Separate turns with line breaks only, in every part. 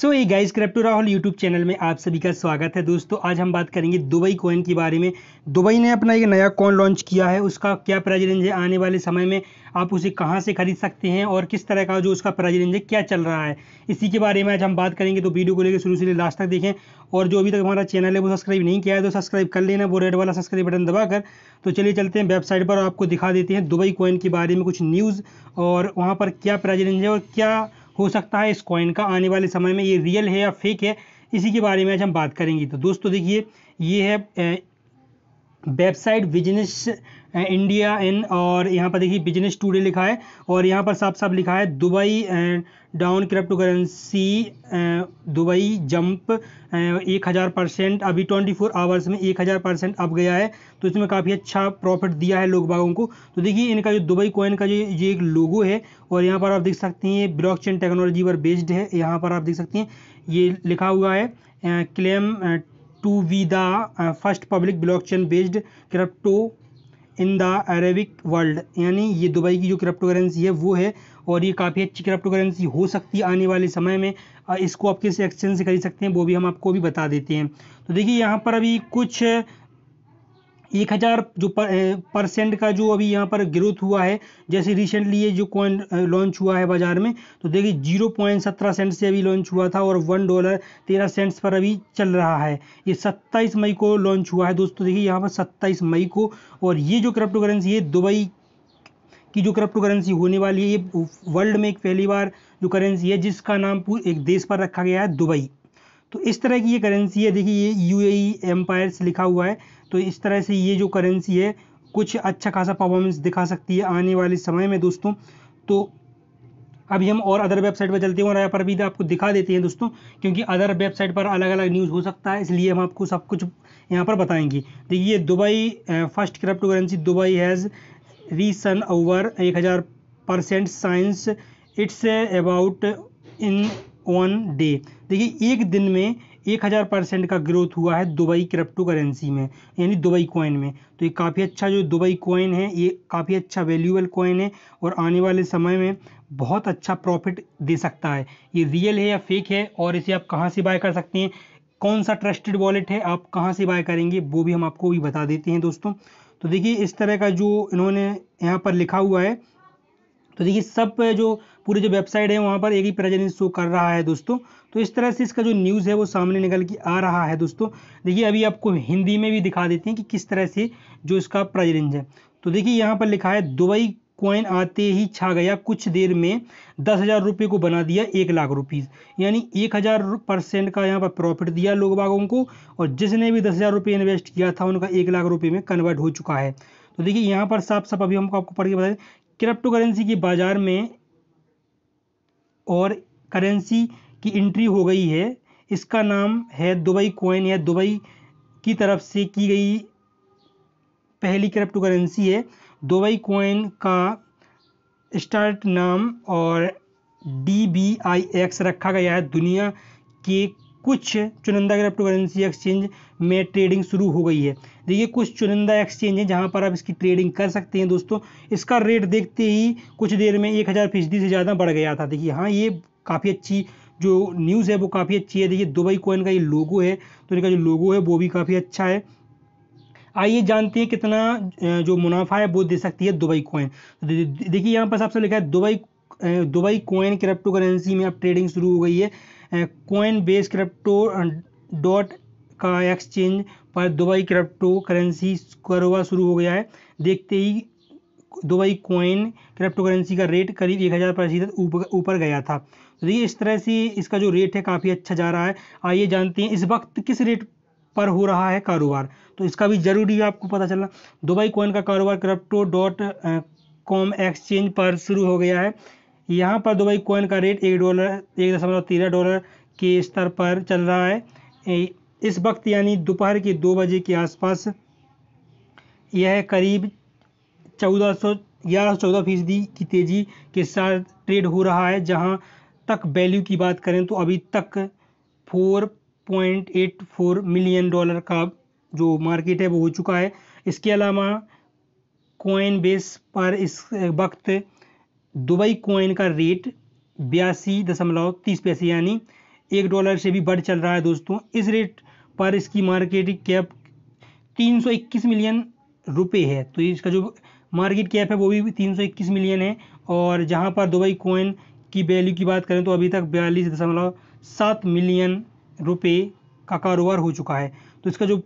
सो ये guys crypto Rahul YouTube channel में आप सभी का स्वागत है दोस्तों आज हम बात करेंगे दुबई कॉइन के बारे में दुबई ने अपना एक नया कॉइन लॉन्च किया है उसका क्या प्राइज रेंज है आने वाले समय में आप उसे कहां से खरीद सकते हैं और किस तरह का जो उसका प्राइज रेंज है क्या चल रहा है इसी के बारे में आज हम बात करेंगे तो वीडियो को लेकर शुरू से लास्ट तक देखें और जो अभी तक हमारा चैनल है वो सब्सक्राइब नहीं किया है तो सब्सक्राइब कर लेना वो रेड वाला सब्सक्राइब बटन दबाकर तो चलिए चलते हैं वेबसाइट पर आपको दिखा देते हैं दुबई कॉइन के बारे में कुछ न्यूज़ और वहाँ पर क्या प्राइज रेंज है और क्या हो सकता है इस कॉइन का आने वाले समय में ये रियल है या फेक है इसी के बारे में आज हम बात करेंगे तो दोस्तों देखिए ये है वेबसाइट बिजनेस इंडिया इन और यहाँ पर देखिए बिजनेस टूडे लिखा है और यहाँ पर साफ साफ लिखा है Dubai and down cryptocurrency Dubai jump एक हज़ार परसेंट अभी ट्वेंटी फोर आवर्स में एक हज़ार परसेंट अप गया है तो इसमें काफ़ी अच्छा प्रॉफिट दिया है लोग बागों को तो देखिए इनका जो दुबई कोइन का जो ये एक लोगो है और यहाँ पर आप देख सकते हैं ब्लॉक चेन टेक्नोलॉजी पर बेस्ड है यहाँ पर आप देख सकते हैं ये लिखा हुआ है claim to we the first public blockchain based crypto in the Arabic world यानी ये दुबई की जो क्रिप्टो करेंसी है वो है और ये काफ़ी अच्छी क्रिप्टो करेंसी हो सकती है आने वाले समय में इसको आप किस एक्सचेंज से खरीद सकते हैं वो भी हम आपको भी बता देते हैं तो देखिए यहाँ पर अभी कुछ एक हज़ार जो पर, परसेंट का जो अभी यहाँ पर ग्रोथ हुआ है जैसे रिसेंटली ये जो कॉइन लॉन्च हुआ है बाज़ार में तो देखिए जीरो पॉइंट सत्रह सेंट से अभी लॉन्च हुआ था और वन डॉलर तेरह सेंट्स पर अभी चल रहा है ये सत्ताईस मई को लॉन्च हुआ है दोस्तों देखिए यहाँ पर सत्ताईस मई को और ये जो क्रिप्टो करेंसी है दुबई की जो क्रिप्टो करेंसी होने वाली है ये वर्ल्ड में एक पहली बार जो करेंसी है जिसका नाम एक देश पर रखा गया है दुबई तो इस तरह की ये करेंसी है देखिए ये यू एम्पायर से लिखा हुआ है तो इस तरह से ये जो करेंसी है कुछ अच्छा खासा परफॉर्मेंस दिखा सकती है आने वाले समय में दोस्तों तो अभी हम और अदर वेबसाइट पर चलते हैं और यहाँ पर भी तो आपको दिखा देते हैं दोस्तों क्योंकि अदर वेबसाइट पर अलग अलग न्यूज़ हो सकता है इसलिए हम आपको सब कुछ यहाँ पर बताएंगे देखिए Dubai first cryptocurrency Dubai has risen over एक हज़ार percent since it's about in on day देखिए एक दिन में एक हज़ार परसेंट का ग्रोथ हुआ है दुबई क्रिप्टो करेंसी में यानी दुबई कॉइन में तो ये काफ़ी अच्छा जो दुबई कॉइन है ये काफ़ी अच्छा वैल्यूबल कॉइन है और आने वाले समय में बहुत अच्छा प्रॉफिट दे सकता है ये रियल है या फेक है और इसे आप कहाँ से बाय कर सकते हैं कौन सा ट्रस्टेड वॉलेट है आप कहाँ से बाय करेंगे वो भी हम आपको भी बता देते हैं दोस्तों तो देखिए इस तरह का जो इन्होंने यहाँ पर लिखा हुआ है तो देखिए सब जो पूरी जो वेबसाइट है वहाँ पर एक ही प्रेजेंस शो कर रहा है दोस्तों तो इस तरह से इसका जो न्यूज़ है वो सामने निकल के आ रहा है दोस्तों देखिए अभी आपको हिंदी में भी दिखा देते हैं कि किस तरह से जो इसका प्रेजेंस है तो देखिए यहाँ पर लिखा है दुबई कॉइन आते ही छा गया कुछ देर में दस हज़ार रुपये को बना दिया एक लाख रुपीज़ यानी एक हज़ार परसेंट का यहाँ पर प्रॉफिट दिया लोग बागों को और जिसने भी दस हज़ार रुपये इन्वेस्ट किया था उनका एक लाख रुपये में कन्वर्ट हो चुका है तो देखिए यहाँ पर साफ साफ अभी हमको आपको पढ़ के बता दें क्रिप्टो करेंसी के बाज़ार में और करेंसी की एंट्री हो गई है इसका नाम है दुबई कोइन या दुबई की तरफ से की गई पहली क्रिप्टो करेंसी है दुबई कोइन का स्टार्ट नाम और डी बी आई एक्स रखा गया है दुनिया के कुछ चुनिंदा क्रिप्टो करेंसी एक्सचेंज में ट्रेडिंग शुरू हो गई है देखिए कुछ चुनिंदा एक्सचेंज है जहां पर आप इसकी ट्रेडिंग कर सकते हैं दोस्तों इसका रेट देखते ही कुछ देर में एक हज़ार फीसदी से ज़्यादा बढ़ गया था देखिए हाँ ये काफ़ी अच्छी जो न्यूज़ है वो काफ़ी अच्छी है देखिए दुबई कोइन का ये लोगो है तो इनका जो लोगो है वो भी काफ़ी अच्छा है आइए जानते हैं कितना जो मुनाफा है वो दे सकती है तो दुबई कोइन देखिए यहाँ पर सबसे लिखा है Dubai Dubai coin crypto currency में अब ट्रेडिंग शुरू हो गई है कोइन बेस क्रिप्टो डॉट का एक्सचेंज पर दुबई क्रिप्टो करेंसी कारोबार शुरू हो गया है देखते ही दुबई कोइन क्रिप्टो करेंसी का रेट करीब एक हज़ार प्रतिशत ऊपर गया था तो देखिए इस तरह से इसका जो रेट है काफ़ी अच्छा जा रहा है आइए जानते हैं इस वक्त किस रेट पर हो रहा है कारोबार तो इसका भी जरूरी है आपको पता चला दुबई कोइन का कारोबार क्रिप्टो डॉट कॉम एक्सचेंज पर शुरू हो गया है यहाँ पर दुबई कोइन का रेट एक डॉलर एक दशमलव तेरह डॉलर के स्तर पर चल रहा है इस वक्त यानी दोपहर के दो बजे के आसपास यह करीब चौदह सौ ग्यारह सौ चौदह फीसदी की तेज़ी के साथ ट्रेड हो रहा है जहाँ तक वैल्यू की बात करें तो अभी तक four point eight four million dollar का जो मार्केट है वो हो चुका है इसके अलावा कोइन बेस पर इस वक्त दुबई कोइन का रेट बयासी दशमलव तीस पैसे यानी एक डॉलर से भी बढ़ चल रहा है दोस्तों इस रेट पर इसकी मार्केट कैप 321 मिलियन रुपए है तो इसका जो मार्केट कैप है वो भी 321 मिलियन है और जहां पर दुबई कोइन की वैल्यू की बात करें तो अभी तक बयालीस दशमलव सात मिलियन रुपये का कारोबार हो चुका है तो इसका जो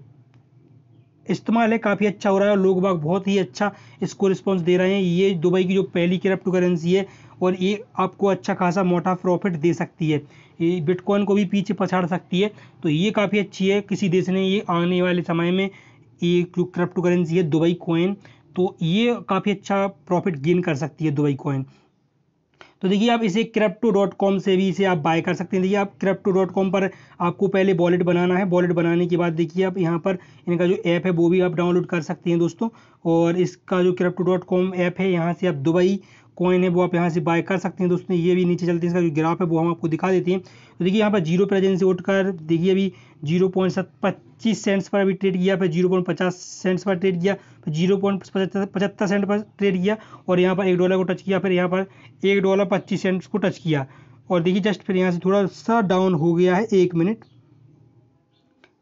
इस्तेमाल है काफ़ी अच्छा हो रहा है और लोग बाग बहुत ही अच्छा इसको रिस्पॉन्स दे रहे हैं ये दुबई की जो पहली क्रिप्टो करेंसी है और ये आपको अच्छा खासा मोटा प्रॉफिट दे सकती है ये बिटकॉइन को भी पीछे पछाड़ सकती है तो ये काफ़ी अच्छी है किसी देश ने ये आने वाले समय में ये जो क्रिप्टो करेंसी है दुबई कोइन तो ये काफ़ी अच्छा प्रॉफिट गेन कर सकती है दुबई कोइन तो देखिए आप इसे क्रिप्टो डॉट कॉम से भी इसे आप बाय कर सकते हैं देखिए आप क्रिप्टो डॉट कॉम पर आपको पहले वॉलेट बनाना है वॉलेट बनाने के बाद देखिए आप यहाँ पर इनका जो ऐप है वो भी आप डाउनलोड कर सकते हैं दोस्तों और इसका जो क्रिप्टो डॉट कॉम ऐप है यहाँ से आप दुबई कॉइन है वो आप यहाँ से बाय कर सकते हैं दोस्तों ये भी नीचे चलते हैं इसका जो ग्राफ है वो हम आपको दिखा देते हैं तो देखिए यहाँ पर जीरो पर एजेंसी कर देखिए अभी जीरो पॉइंट सत पच्चीस सेंट्स पर अभी ट्रेड किया फिर जीरो पॉइंट पचास सेंट्स पर ट्रेड किया फिर जीरो पॉइंट पचहत्तर सेंट पर ट्रेड किया और यहाँ पर एक डॉलर को टच किया फिर यहाँ पर एक डॉलर पच्चीस सेंट्स को टच किया और देखिए जस्ट फिर यहाँ से थोड़ा सा डाउन हो गया है एक मिनट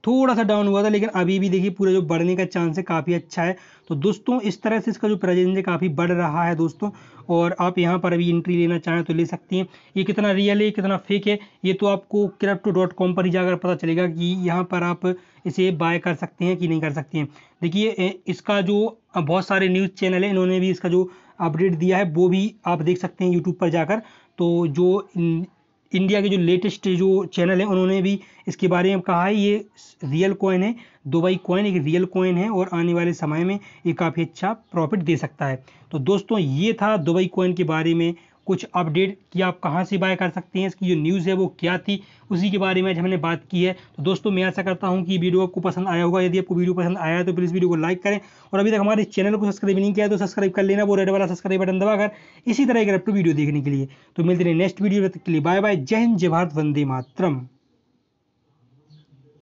थोड़ा सा डाउन हुआ था लेकिन अभी भी देखिए पूरा जो बढ़ने का चांस है काफ़ी अच्छा है तो दोस्तों इस तरह से इसका जो प्रेजेंस है काफ़ी बढ़ रहा है दोस्तों और आप यहाँ पर अभी एंट्री लेना चाहें तो ले सकती हैं ये कितना रियल है कितना फेक है ये तो आपको क्रिप्टो डॉट कॉम पर ही जाकर पता चलेगा कि यहाँ पर आप इसे बाय कर सकते हैं कि नहीं कर सकते हैं देखिए इसका जो बहुत सारे न्यूज़ चैनल है इन्होंने भी इसका जो अपडेट दिया है वो भी आप देख सकते हैं यूट्यूब पर जाकर तो जो इंडिया के जो लेटेस्ट जो चैनल है उन्होंने भी इसके बारे में कहा है ये रियल कॉइन है दुबई कॉइन एक रियल कॉइन है और आने वाले समय में ये काफ़ी अच्छा प्रॉफिट दे सकता है तो दोस्तों ये था दुबई कॉइन के बारे में कुछ अपडेट कि आप कहाँ से बाय कर सकते हैं इसकी जो न्यूज़ है वो क्या थी उसी के बारे में आज हमने बात की है तो दोस्तों मैं ऐसा करता हूँ कि वीडियो आपको पसंद आया होगा यदि आपको वीडियो पसंद आया है तो प्लीज़ वीडियो को लाइक करें और अभी तक हमारे चैनल को सब्सक्राइब नहीं किया तो सब्सक्राइब कर लेना वो रेड वाला सब्सक्राइब बटन दबाकर इसी तरह की अपटू वीडियो देखने के लिए तो मिलते हैं नेक्स्ट वीडियो तक के लिए बाय बाय जय हिंद जय भारत वंदे मातरम